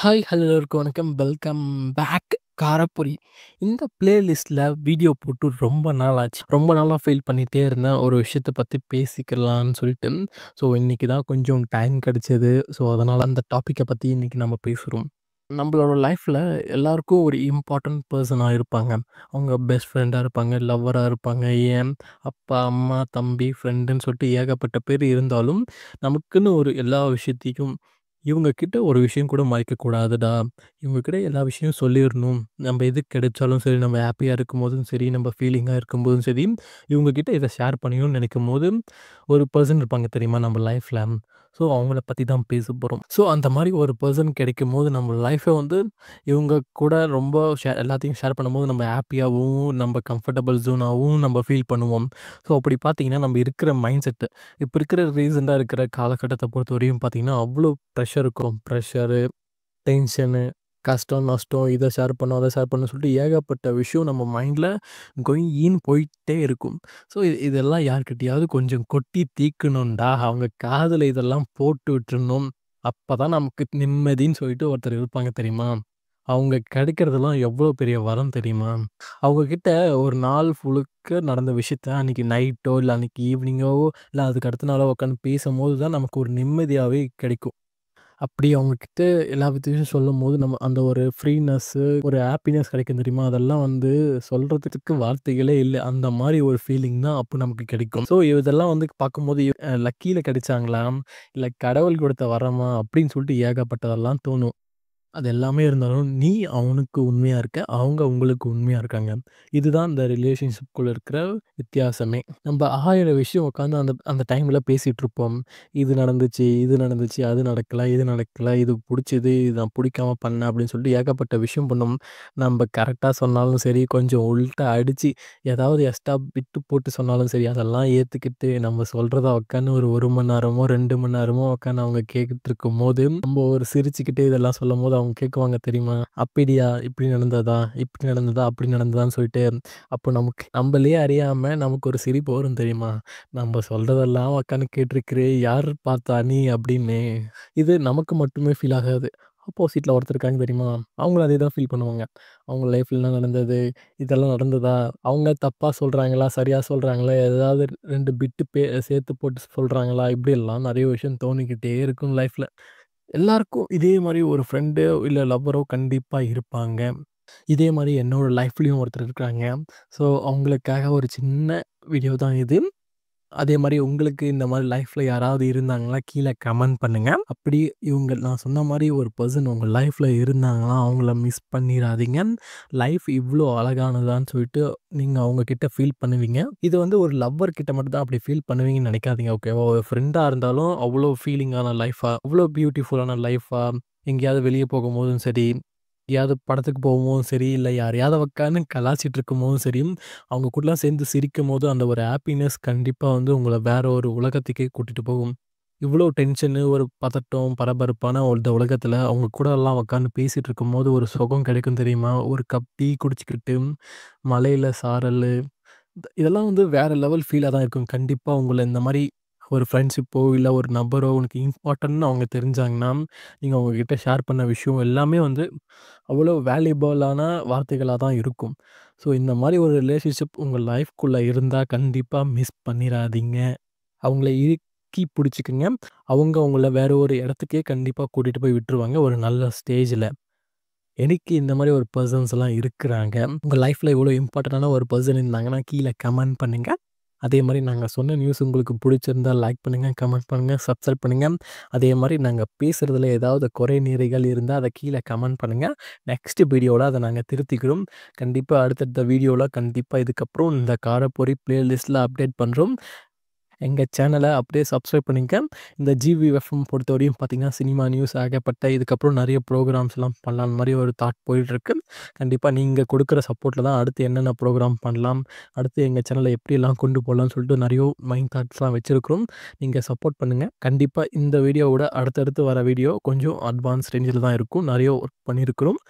Hi hello எல்லோருக்கும் வணக்கம் welcome back காரப்பொரி இந்த பிளேலிஸ்டில் வீடியோ போட்டு ரொம்ப நாள் ஆச்சு ரொம்ப நாளாக ஃபீல் பண்ணிகிட்டே இருந்தேன் ஒரு விஷயத்தை பற்றி பேசிக்கலான்னு சொல்லிட்டு ஸோ இன்றைக்கி தான் கொஞ்சம் டைம் கிடச்சிது ஸோ அதனால் அந்த டாப்பிக்கை பற்றி இன்றைக்கி நம்ம பேசுகிறோம் நம்மளோட லைஃப்பில் எல்லாருக்கும் ஒரு இம்பார்ட்டண்ட் பர்சனாக இருப்பாங்க அவங்க பெஸ்ட் ஃப்ரெண்டாக இருப்பாங்க லவ்வராக இருப்பாங்க ஏன் அப்பா அம்மா தம்பி ஃப்ரெண்டுன்னு சொல்லிட்டு ஏகப்பட்ட பேர் இருந்தாலும் நமக்குன்னு ஒரு எல்லா விஷயத்தையும் இவங்க கிட்ட ஒரு விஷயம் கூட மறைக்கக்கூடாதுடா இவங்க கிட்ட எல்லா விஷயமும் சொல்லிடணும் நம்ம எது கிடைச்சாலும் சரி நம்ம ஹாப்பியாக இருக்கும்போதும் சரி நம்ம ஃபீலிங்காக இருக்கும்போதும் சரி இவங்க கிட்ட இதை ஷேர் பண்ணணும்னு நினைக்கும் போது ஒரு பர்சன் இருப்பாங்க தெரியுமா நம்ம லைஃப்பில் ஸோ அவங்கள பற்றி தான் பேச போகிறோம் ஸோ அந்த மாதிரி ஒரு பர்சன் கிடைக்கும் போது நம்ம லைஃப்பை வந்து இவங்க கூட ரொம்ப ஷேர் எல்லாத்தையும் ஷேர் பண்ணும்போது நம்ம ஹாப்பியாகவும் நம்ம கம்ஃபர்டபுள் ஜோனாகவும் நம்ம ஃபீல் பண்ணுவோம் ஸோ அப்படி பார்த்தீங்கன்னா நம்ம இருக்கிற மைண்ட் செட்டு இப்போ இருக்கிற ரீசெண்டாக இருக்கிற காலகட்டத்தை பொறுத்த வரையும் பார்த்தீங்கன்னா அவ்வளோ ப்ரெஷர் இருக்கும் ப்ரெஷரு டென்ஷனு கஷ்டம் நஷ்டம் இதை ஷேர் பண்ணும் அதை ஷேர் பண்ண சொல்லிட்டு ஏகப்பட்ட விஷயம் நம்ம மைண்டில் கொயின் போயிட்டே இருக்கும் ஸோ இது இதெல்லாம் யார்கிட்டையாவது கொஞ்சம் கொட்டி தீக்கணும்டா அவங்க காதில் இதெல்லாம் போட்டு விட்டுருணும் அப்போ தான் நமக்கு நிம்மதின்னு சொல்லிட்டு ஒருத்தர் இருப்பாங்க தெரியுமா அவங்க கிடைக்கிறதெல்லாம் எவ்வளோ பெரிய வரம் தெரியுமா அவங்கக்கிட்ட ஒரு நாள் ஃபுழுக்க நடந்த விஷயத்த அன்றைக்கி நைட்டோ இல்லை அன்றைக்கி ஈவினிங்கோ இல்லை அதுக்கு அடுத்த நாளோ உட்காந்து பேசும்போது தான் நமக்கு ஒரு நிம்மதியாகவே கிடைக்கும் அப்படி அவங்கக்கிட்ட எல்லா சொல்லும் சொல்லும்போது நம்ம அந்த ஒரு ஃப்ரீனஸ்ஸு, ஒரு ஹாப்பினஸ் கிடைக்கும் தெரியுமா? அதெல்லாம் வந்து சொல்கிறதுக்கு வார்த்தைகளே இல்லை அந்த மாதிரி ஒரு ஃபீலிங் தான் அப்போ நமக்கு கிடைக்கும். ஸோ இதெல்லாம் வந்து பார்க்கும்போது லக்கியில் கிடைச்சாங்களாம் கிடைச்சாங்களா? கடவுள் கொடுத்த வரமா? அப்படின்னு சொல்லிட்டு ஏகப்பட்டதெல்லாம் தோணும். அது எல்லாமே இருந்தாலும், நீ அவனுக்கு உண்மையாக இருக்க, அவங்க உங்களுக்கு உண்மையாக இருக்காங்க. இதுதான் இந்த ரிலேஷன்ஷிப்குள்ளே இருக்கிற வித்தியாசமே. நம்ம ஆயிரம் விஷயம் உட்காந்து அந்த அந்த பேசிகிட்டு இருப்போம் இது நடந்துச்சு, இது நடந்துச்சு, அது நடக்கல, இது நடக்கல, இது பிடிச்சது இது நான் பிடிக்காமல் பண்ணேன் அப்படின்னு சொல்லிட்டு ஏகப்பட்ட விஷயம் பண்ணோம் நம்ப கரெக்டாக சொன்னாலும் சரி, கொஞ்சம் உல்ட்டா அடித்து ஏதாவது எஸ்டா விட்டு போட்டு சொன்னாலும் சரி, அதெல்லாம் ஏற்றுக்கிட்டு நம்ம சொல்கிறத உட்காந்து ஒரு ஒரு மணி நேரமோ, ரெண்டு மணி நேரமோ உட்காந்து அவங்க கேட்டுட்ருக்கும்போது, நம்ம ஒரு சிரிச்சுக்கிட்டே இதெல்லாம் சொல்லும்போது அவங்க கேட்குவாங்க தெரியுமா அப்படியா இப்படி நடந்ததா இப்படி நடந்ததா அப்படி நடந்ததான்னு சொல்லிட்டு அப்போ நமக்கு நம்மளே அறியாமல் நமக்கு ஒரு சிரிப்பு வரும் தெரியுமா நம்ம சொல்கிறதெல்லாம் உக்காந்து கேட்டிருக்கிறே யார் பார்த்தா நீ அப்படின்னு இது நமக்கு மட்டுமே ஃபீல் ஆகாது ஆப்போசிட்டில் ஒருத்தர் இருக்காங்க தெரியுமா அவங்களும் அதே தான் ஃபீல் பண்ணுவாங்க அவங்க லைஃப்லலாம் நடந்தது இதெல்லாம் நடந்ததா அவங்க தப்பாக சொல்கிறாங்களா சரியாக சொல்கிறாங்களா ஏதாவது ரெண்டு பிட்டு பே சேர்த்து போட்டு சொல்கிறாங்களா இப்படியெல்லாம் நிறைய விஷயம் தோணிக்கிட்டே இருக்கும் லைஃப்பில் எல்லாருக்கும் இதே மாதிரி ஒரு ஃப்ரெண்டு இல்லை லவ்வரோ கண்டிப்பாக இருப்பாங்க இதே மாதிரி என்னோடய லைஃப்லேயும் ஒருத்தர் இருக்கிறாங்க ஸோ அவங்களுக்காக ஒரு சின்ன வீடியோ தான் இது அதே மாதிரி உங்களுக்கு இந்த மாதிரி லைஃப்பில் யாராவது இருந்தாங்களா கீழே கமெண்ட் பண்ணுங்கள் அப்படி இவங்க நான் சொன்ன மாதிரி ஒரு பர்சன் உங்கள் லைஃப்பில் இருந்தாங்களா அவங்கள மிஸ் பண்ணிடாதீங்க லைஃப் இவ்வளோ அழகானதான்னு சொல்லிட்டு நீங்கள் அவங்கக்கிட்ட ஃபீல் பண்ணுவீங்க இது வந்து ஒரு லவ்வர் கிட்ட மட்டும் தான் அப்படி ஃபீல் பண்ணுவீங்கன்னு நினைக்காதீங்க ஓகேவா ஒரு ஃப்ரெண்டாக இருந்தாலும் அவ்வளோ ஃபீலிங்கான லைஃபாக அவ்வளோ பியூட்டிஃபுல்லான லைஃபாக எங்கேயாவது வெளியே போகும்போதும் சரி எங்கேயாவது படத்துக்கு போகவும் சரி, இல்லை யாரையாவது உட்காந்து கலாச்சிட்டு இருக்கும்போதும் சரி, அவங்க கூடலாம் சேர்ந்து சிரிக்கும் போது அந்த ஒரு ஹாப்பினஸ் கண்டிப்பாக வந்து உங்களை வேற ஒரு உலகத்துக்கே கூட்டிட்டு போகும். இவ்வளோ டென்ஷனு, ஒரு பதட்டம், பரபரப்பான இந்த உலகத்தில் அவங்க கூடலாம் உட்காந்து பேசிட்டு இருக்கும்போது ஒரு சுகம் கிடைக்கும் தெரியுமா? ஒரு கப் டீ குடிச்சுக்கிட்டு, மலையில் சாரல் இதெல்லாம் வந்து வேறு லெவல் ஃபீலாக தான் இருக்கும். கண்டிப்பாக உங்களை இந்த மாதிரி ஒரு ஃப்ரெண்ட்ஷிப்போ இல்லை ஒரு நபரோ உனக்கு இம்பார்ட்டன்ட்னு அவங்க தெரிஞ்சாங்கன்னா நீங்கள் அவங்கக்கிட்ட ஷேர் பண்ண விஷயம் எல்லாமே வந்து அவ்வளோ வேல்யூபலான வார்த்தைகளாக தான் இருக்கும் ஸோ இந்த மாதிரி ஒரு ரிலேஷன்ஷிப் உங்கள் லைஃப்குள்ளே இருந்தால் கண்டிப்பாக மிஸ் பண்ணிடாதீங்க அவங்கள இறுக்கி பிடிச்சிக்கங்க அவங்க அவங்கள வேறு ஒரு இடத்துக்கே கண்டிப்பாக கூட்டிகிட்டு போய் விட்டுருவாங்க ஒரு நல்ல ஸ்டேஜில் எனக்கு இந்த மாதிரி ஒரு பர்சன்ஸ் எல்லாம் இருக்கிறாங்க உங்கள் லைஃப்பில் இவ்வளோ இம்பார்ட்டண்ட்டான ஒரு பர்சன் இருந்தாங்கன்னா கீழே கமெண்ட் பண்ணுங்கள் அதே மாதிரி நாங்கள் சொன்ன நியூஸ் உங்களுக்கு பிடிச்சிருந்தால் லைக் பண்ணுங்கள் கமெண்ட் பண்ணுங்கள் சப்ஸ்கிரைப் பண்ணுங்கள் அதே மாதிரி நாங்கள் பேசுகிறதுல ஏதாவது குறை நிறைகள் இருந்தால் அதை கீழே கமெண்ட் பண்ணுங்கள் நெக்ஸ்ட் வீடியோவில் அதை நாங்கள் திருத்திக்கிறோம் கண்டிப்பாக அடுத்தடுத்த வீடியோவில் கண்டிப்பாக இதுக்கப்புறம் இந்த காரப்பொறி பிளேலிஸ்ட்டில் அப்டேட் பண்ணுறோம் எங்கள் சேனலை அப்படியே சப்ஸ்கிரைப் பண்ணிக்க இந்த ஜிவி எஃப்எம் பொறுத்தவரையும் பார்த்திங்கன்னா சினிமா நியூஸ் ஆகப்பட்ட இதுக்கப்புறம் நிறைய ப்ரோக்ராம்ஸ்லாம் பண்ணலாம் மாதிரி ஒரு தாட் போயிட்டுருக்கு கண்டிப்பாக நீங்கள் கொடுக்குற சப்போர்ட்டில் தான் அடுத்து என்னென்ன ப்ரோக்ராம் பண்ணலாம் அடுத்து எங்கள் சேனலை எப்படியெல்லாம் கொண்டு போகலான்னு சொல்லிட்டு நிறைய மைண்ட் தாட்ஸ்லாம் வச்சுருக்கிறோம் நீங்கள் சப்போர்ட் பண்ணுங்கள் கண்டிப்பாக இந்த வீடியோவோட அடுத்தடுத்து வர வீடியோ கொஞ்சம் அட்வான்ஸ் ரேஞ்சில் தான் இருக்கும் நிறைய ஒர்க் பண்ணியிருக்கிறோம்